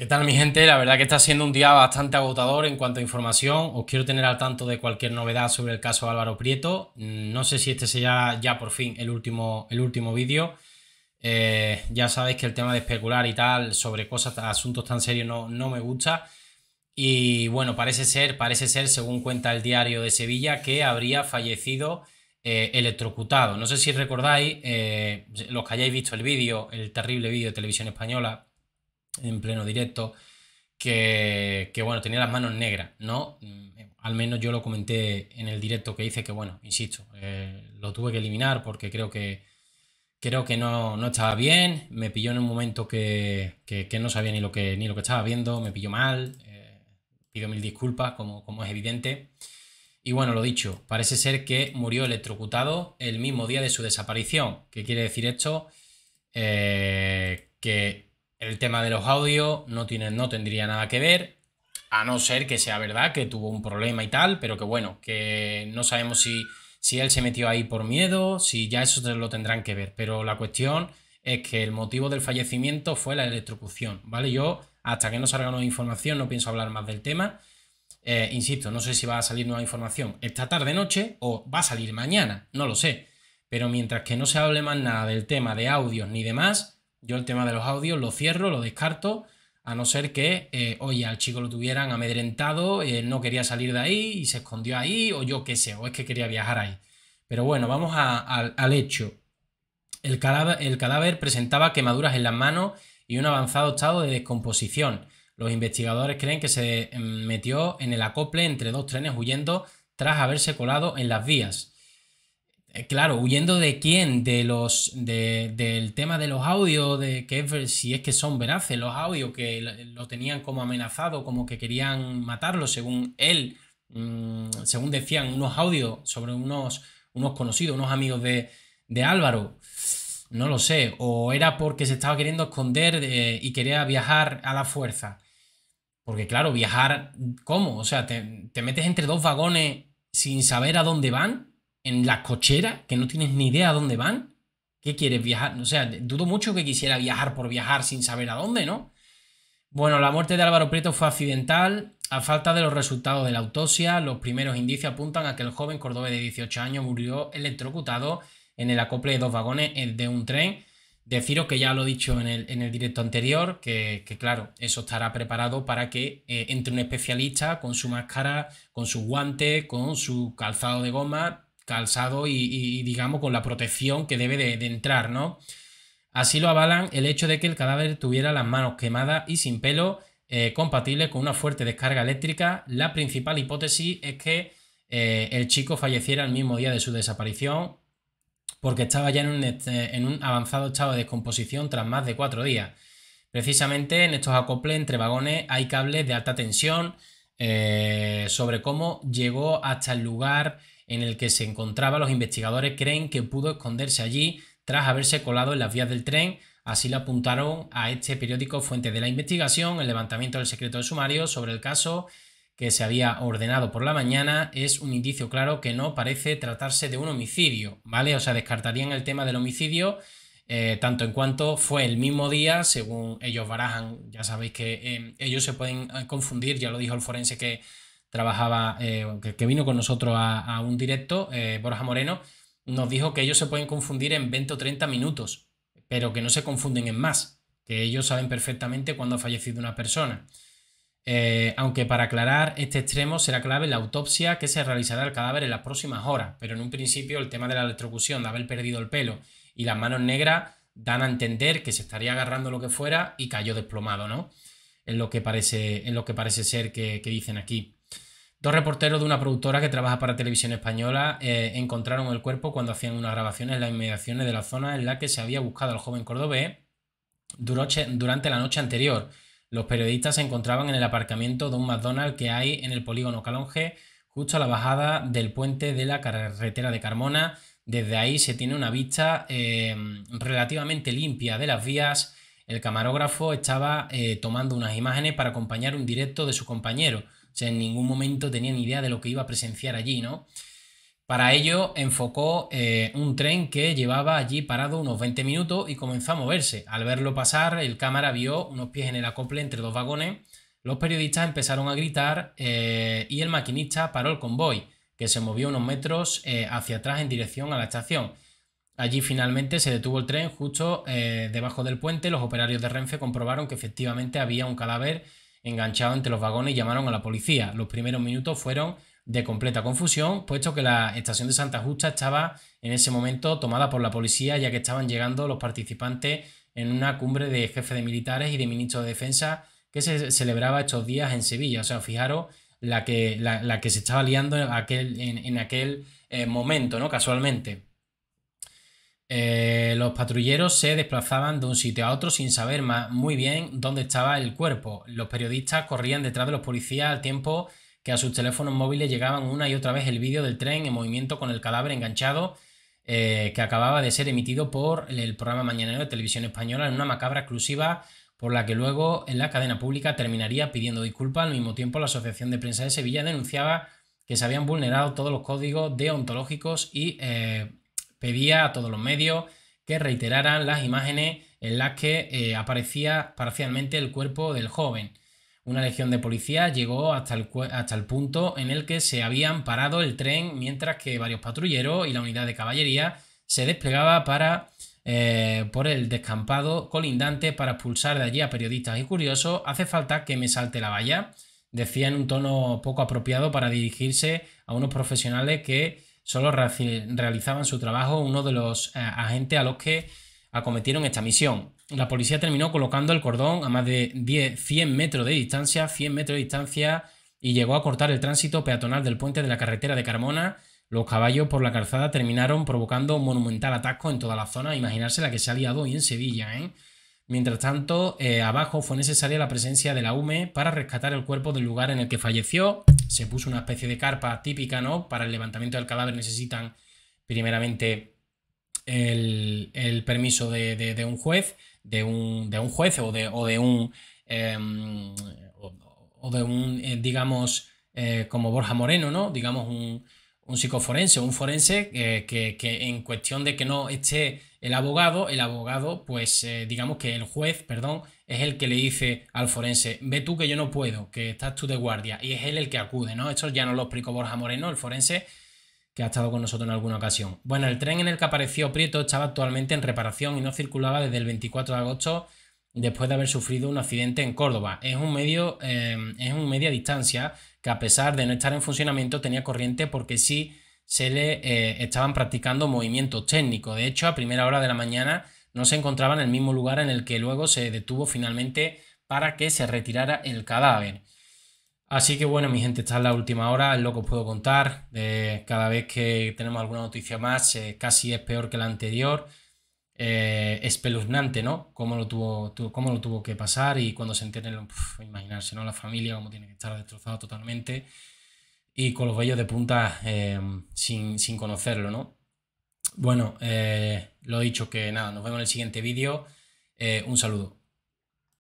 ¿Qué tal mi gente? La verdad que está siendo un día bastante agotador en cuanto a información. Os quiero tener al tanto de cualquier novedad sobre el caso Álvaro Prieto. Mm, no sé si este sea ya por fin el último, el último vídeo. Eh, ya sabéis que el tema de especular y tal sobre cosas, asuntos tan serios no, no me gusta. Y bueno, parece ser, parece ser, según cuenta el diario de Sevilla, que habría fallecido eh, electrocutado. No sé si recordáis, eh, los que hayáis visto el vídeo, el terrible vídeo de televisión española, en pleno directo, que, bueno, tenía las manos negras, ¿no? Mm, al menos yo lo comenté en el directo que hice, que bueno, insisto, eh, lo tuve que eliminar porque creo que creo que no, estaba bien, me pilló en un momento que, que, no sabía ni lo que, ni lo que estaba viendo, me pilló mal, eh, pido mil disculpas, como, como es evidente. Y bueno, lo dicho, parece ser que murió electrocutado el mismo día de su desaparición. ¿Qué quiere decir esto? Eh, que el tema de los audios no, tiene, no tendría nada que ver, a no ser que sea verdad que tuvo un problema y tal, pero que bueno, que no sabemos si, si él se metió ahí por miedo, si ya eso lo tendrán que ver. Pero la cuestión es que el motivo del fallecimiento fue la electrocución, ¿vale? Yo, hasta que no salga nueva información, no pienso hablar más del tema. Eh, insisto, no sé si va a salir nueva información esta tarde noche o va a salir mañana, no lo sé. Pero mientras que no se hable más nada del tema de audios ni demás, yo el tema de los audios lo cierro, lo descarto, a no ser que, eh, oye, al chico lo tuvieran amedrentado, él no quería salir de ahí y se escondió ahí, o yo qué sé, o es que quería viajar ahí. Pero bueno, vamos al hecho. el cadáver presentaba quemaduras en las manos y un avanzado estado de descomposición. Los investigadores creen que se mm, metió en el acople entre dos trenes huyendo tras haberse colado en las vías. Eh, claro, huyendo de quién, de los, de, del tema de los audios, de que si es que son veraces los audios que lo tenían como amenazado, como que querían matarlo, según él, mm, según decían unos audios sobre unos, unos conocidos, unos amigos de, de, Álvaro. No lo sé, o era porque se estaba queriendo esconder eh, y quería viajar a la fuerza. Porque claro, viajar, ¿cómo? O sea, te metes entre dos vagones sin saber a dónde van en la cochera, que no tienes ni idea a dónde van. ¿Qué quieres viajar? O sea, dudo mucho que quisiera viajar por viajar sin saber a dónde, ¿no? Bueno, la muerte de Álvaro Prieto fue accidental. A falta de los resultados de la autopsia, los primeros indicios apuntan a que el joven cordobés de 18 años murió electrocutado en el acople de dos vagones eh, de un tren. Deciros que ya lo he dicho en el, en el directo anterior, que, claro, eso estará preparado para que eh, entre un especialista con su máscara, con su guante, con su calzado de goma, calzado y, digamos, con la protección que debe de, entrar, ¿no? Así lo avalan el hecho de que el cadáver tuviera las manos quemadas y sin pelo, eh, compatible con una fuerte descarga eléctrica. La principal hipótesis es que eh, el chico falleciera el mismo día de su desaparición porque estaba ya eh, en un, avanzado estado de descomposición tras más de cuatro días. Precisamente en estos acoples entre vagones hay cables de alta tensión sobre cómo llegó hasta el lugar en el que se encontraba, los investigadores creen que pudo esconderse allí tras haberse colado en las vías del tren. Así lo apuntaron a este periódico Fuente de la Investigación. El levantamiento del secreto de sumario sobre el caso que se había ordenado por la mañana es un indicio claro que no parece tratarse de un homicidio, ¿vale? O sea, descartarían el tema del homicidio. Eh, tanto en cuanto fue el mismo día, según ellos barajan, ya sabéis que eh, ellos se pueden eh, confundir, ya lo dijo el forense que trabajaba, eh, que, vino con nosotros a, un directo, eh, Borja Moreno, nos dijo que ellos se pueden confundir en 20 o 30 minutos, pero que no se confunden en más, que ellos saben perfectamente cuándo ha fallecido una persona. Eh, aunque para aclarar este extremo será clave la autopsia que se realizará el cadáver en las próximas horas, pero en un principio el tema de la electrocución, de haber perdido el pelo y las manos negras dan a entender que se estaría agarrando lo que fuera y cayó desplomado, ¿no? En lo que parece, en lo que parece ser que dicen aquí. Dos reporteros de una productora que trabaja para televisión española eh, encontraron el cuerpo cuando hacían unas grabaciones en las inmediaciones de la zona en la que se había buscado al joven cordobés durante la noche anterior. Los periodistas se encontraban en el aparcamiento de un McDonald's que hay en el polígono Calonge, justo a la bajada del puente de la carretera de Carmona. Desde ahí se tiene una vista eh, relativamente limpia de las vías. El camarógrafo estaba eh, tomando unas imágenes para acompañar un directo de su compañero en ningún momento tenían idea de lo que iba a presenciar allí, ¿no? Para ello enfocó eh, un tren que llevaba allí parado unos 20 minutos y comenzó a moverse. Al verlo pasar, el cámara vio unos pies en el acople entre dos vagones. Los periodistas empezaron a gritar eh, y el maquinista paró el convoy, que se movió unos metros eh, hacia atrás en dirección a la estación. Allí finalmente se detuvo el tren justo debajo del puente. Los operarios de Renfe comprobaron que efectivamente había un cadáver enganchado entre los vagones, llamaron a la policía. Los primeros minutos fueron de completa confusión, puesto que la estación de Santa Justa estaba en ese momento tomada por la policía, ya que estaban llegando los participantes en una cumbre de jefes de militares y de ministros de defensa que se celebraba estos días en Sevilla. O sea, fijaros la que, la, que se estaba liando en aquel, en, aquel eh, momento, ¿no? Casualmente. Eh, los patrulleros se desplazaban de un sitio a otro sin saber más muy bien dónde estaba el cuerpo. Los periodistas corrían detrás de los policías al tiempo que a sus teléfonos móviles llegaban una y otra vez el vídeo del tren en movimiento con el cadáver enganchado eh, que acababa de ser emitido por el programa mañanero de televisión española en una macabra exclusiva por la que luego en la cadena pública terminaría pidiendo disculpas. Al mismo tiempo, la Asociación de Prensa de Sevilla denunciaba que se habían vulnerado todos los códigos deontológicos y eh, pedía a todos los medios que reiteraran las imágenes en las que eh, aparecía parcialmente el cuerpo del joven. Una legión de policía llegó hasta el, hasta el punto en el que se habían parado el tren mientras que varios patrulleros y la unidad de caballería se desplegaba para, eh, por el descampado colindante para expulsar de allí a periodistas y curiosos. Hace falta que me salte la valla, decía en un tono poco apropiado para dirigirse a unos profesionales que Solo realizaban su trabajo uno de los eh, agentes a los que acometieron esta misión. La policía terminó colocando el cordón a más de 10, 100 metros de distancia, 100 metros de distancia, y llegó a cortar el tránsito peatonal del puente de la carretera de Carmona. Los caballos por la calzada terminaron provocando un monumental atasco en toda la zona. Imaginarse la que se ha liado hoy en Sevilla, ¿eh? Mientras tanto, eh, abajo fue necesaria la presencia de la UME para rescatar el cuerpo del lugar en el que falleció. Se puso una especie de carpa típica, ¿no? Para el levantamiento del cadáver necesitan primeramente el, permiso de, un juez, de un, juez o de, un, o, de un, em, eh, digamos, eh, como Borja Moreno, ¿no? Digamos, un, un psicoforense un forense eh, que, en cuestión de que no esté el abogado, el abogado, pues eh, digamos que el juez, perdón, es el que le dice al forense, ve tú que yo no puedo, que estás tú de guardia, y es él el que acude, ¿no? Esto ya no lo explicó Borja Moreno, el forense que ha estado con nosotros en alguna ocasión. Bueno, el tren en el que apareció Prieto estaba actualmente en reparación y no circulaba desde el 24 de agosto después de haber sufrido un accidente en Córdoba. Es un medio, em, es un media distancia que a pesar de no estar en funcionamiento tenía corriente porque sí se le eh, estaban practicando movimientos técnicos. De hecho, a primera hora de la mañana no se encontraba en el mismo lugar en el que luego se detuvo finalmente para que se retirara el cadáver. Así que bueno, mi gente, está en la última hora, es lo que os puedo contar. Eh, cada vez que tenemos alguna noticia más, eh, casi es peor que la anterior. Eh, espeluznante, ¿no? Cómo lo, tuvo, lo tuvo que pasar y cuando se enteren, imaginarse, ¿no? La familia, cómo tiene que estar destrozada totalmente y con los vellos de punta em, sin, conocerlo, ¿no? Bueno, eh, lo he dicho que nada, nos vemos en el siguiente vídeo. Eh, un saludo.